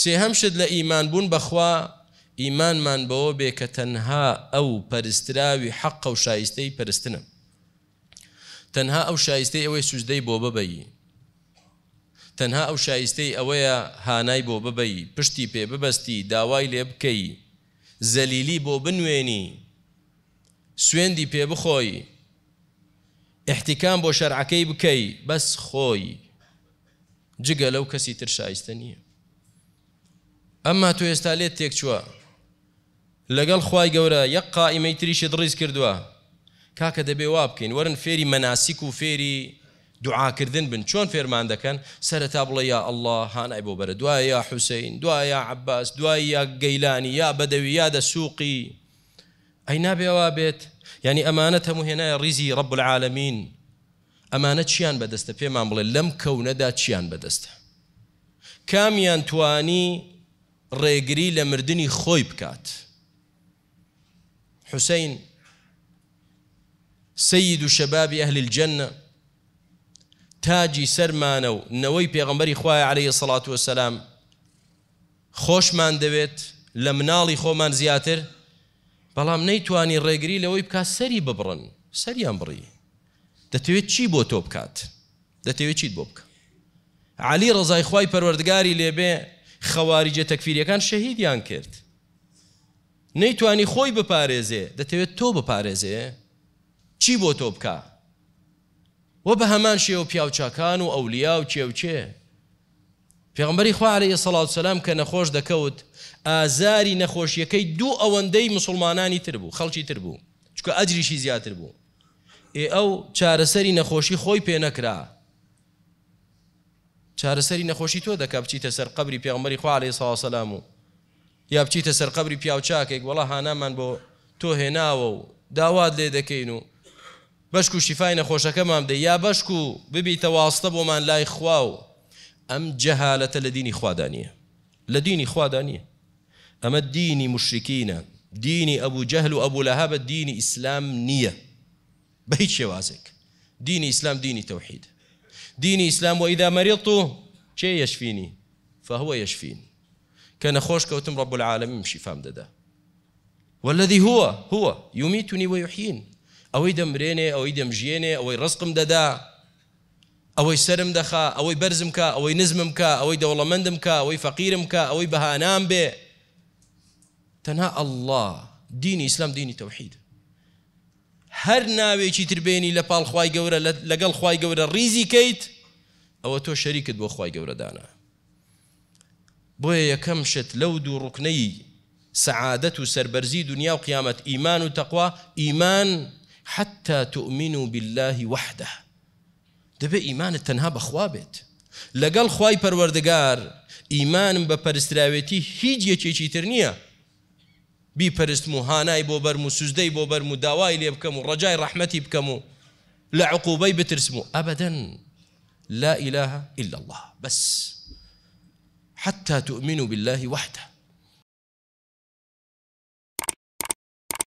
سێهەمشت لە ئیمان بوون بەخوا ئیمانمان بەوە بێ کە تەنها ئەو پەرستراوی حەق و شایستەی پەرستنە تەنها ئەو شایستەی ئەوەی سوزدەی بۆ ببەیی تەنها ئەو شایستەی ئەوەیە هانای بۆ ببەی پشتی پێ ببەستی داوای لێ بکەی زەلیلی بۆ بنوێنی سوێندی پێ بخۆی احتیکان بۆ شەرعەکەی بکەی بەس خۆی جگە لەو کەسی تر شایستە نییە اما تو ئێستا لێت تێک چووە لەگەڵ خی گەورە یەک قائمەی تریشت ڕیز کردووە کاکە دبی واب بکەین ورن فیری مناسک و دعا کردن بن چۆن فێرمان دەکەن سر تابلا یا الله هان ابو بەرە دعا یا حسین دعا یا عباس دعا یا گیلانی یا بدوی یا اینا ئەی نابێوا یعنی ینی ئەمانە هەموهێنایە ریزی رب العالمین امانت چیان پیمان پێمان لم لەم کەونەدا چیان بدسته کامیان توانی ڕێگری لە مردنی خۆی بکات حوسین سید و شەبابی ئەهل الجنە تاجی سەرمانە و نەوەی پێغەمبەری خوای عليه سڵات وسلام خۆشمان دەوێت لە مناڵی خۆمان زیاتر بەڵام نەیتوانی ڕێگری لەوەی بکات سەری ببڕن سەریان بڕی دەتەوێت چی بۆ تۆ بکات دەتەوێت چیت بۆ بکە علی ڕزای خوای پەروەردگاری لێبێ خەواریجە تەکفیریەکان شەهیدیان کرد نەیتوانی خۆی بپارێزێ دەتەوێت تۆ بپارێزێ چی بۆ تۆ بکە وە بە هەمان شێوە پیاوچکان و ئەولیا و کێوچێ پێغمبەری خوارەیە سەڵاو سەسلام کە نەخۆش دەکەوت ئازاری نەخۆشیەکەی دوو ئەوەندەی مسلمانانی تر بوو خەڵکی تر بوو چکە ئەجریشی زیاتر بوو ئێ ئەو چارەسەری نەخۆشی خۆی پێ نەکرا سری نخوشی تو دەکە بچیتە سەر قبری پیامەری خوا عليه ساسەسلام و یا بچیتە سر قبری پیاوچاکێک وڵا هانامان بۆ تۆ هێناوە و داوات لێ دەکەین و بەشک و شیفای نەخۆشەکەمان بدە یا بەشک و ببیتە واستە بۆمان لای خوا و ئەم جەهالەتە لە دینی خوادانە لە دینی اما دینی مشرکینە دینی ابو جهل و ابو لەها دینی اسلام نیه بە هیچ دینی اسلام دینی توحیده ديني إسلام وإذا مرضت شيء يشفيني فهو يشفيني كان خوش كوتم رب العالمين فام ددا والذي هو هو يميتني ويحيين ريني او يدم جيني أوي رزقم ددا او يسرم دخا أوي او أوي والله مندمك او أوي او أوي بهانام به تنها الله ديني إسلام ديني توحيد هەر ناوێکی تربێنی لە پاڵخوای گەورە لەگەڵ خی گەورە ریزی کەیت ئەوە تۆ شەریکت بۆ خی گەورەدانە بۆیە یەکەم شت لەو دوو ڕکنەی سعادەت و سربەرزی دنیا و قیامەت ئیمان و تەقوا ئیمان حتى تؤمنوا بالله وحده دەبێ ئیمانت تەنها بەخوا بێت لەگەڵ خی پەروەردگار ئیمانم بە پەرراوێتی هیچ یەکێکی تر نییە بي و هاناي بو برمو و بو برمو بەرم لي بكمو رجاي رحمتي بكمو لعقوبي بترسمو أبدا لا إله إلا الله بس حتى تؤمنوا بالله وحده